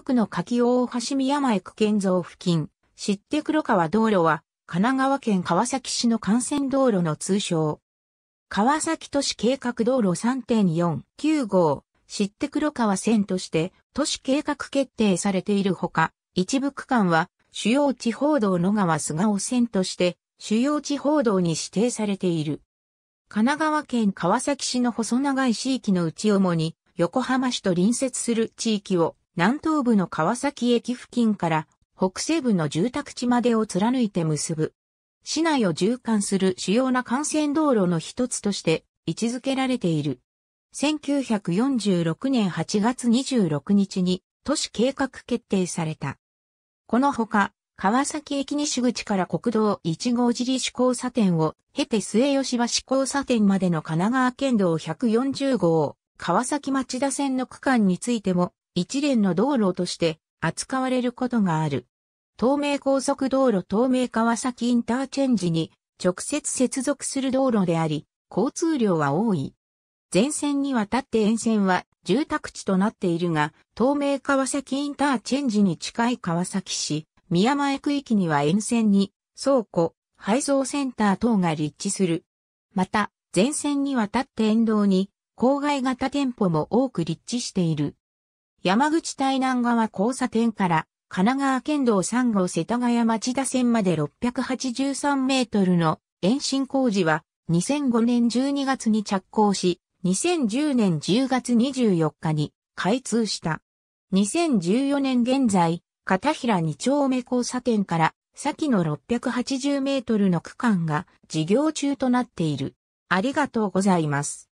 福の柿大橋宮前区建造付近、知って黒川道路は、神奈川県川崎市の幹線道路の通称。川崎都市計画道路3.495号、知って黒川線として、都市計画決定されているほか、一部区間は、主要地方道野川菅尾線として、主要地方道に指定されている。神奈川県川崎市の細長い地域のうち主に、横浜市と隣接する地域を南東部の川崎駅付近から北西部の住宅地までを貫いて結ぶ。市内を縦貫する主要な幹線道路の一つとして位置づけられている。1946年8月26日に都市計画決定された。このほか、川崎駅西口から国道1号尻印交差点を経て末吉橋交差点までの神奈川県道140号、川崎町田線の区間についても一連の道路として扱われることがある。東名高速道路東名川崎インターチェンジに直接接続する道路であり、交通量は多い。前線にわたって沿線は住宅地となっているが、東名川崎インターチェンジに近い川崎市、宮前区域には沿線に倉庫、配送センター等が立地する。また、前線にわたって沿道に郊外型店舗も多く立地している。山口対南側交差点から神奈川県道3号世田谷町田線まで683メートルの延伸工事は2005年12月に着工し、2010年10月24日に開通した。2014年現在、片平2丁目交差点から先の680メートルの区間が事業中となっている。ありがとうございます。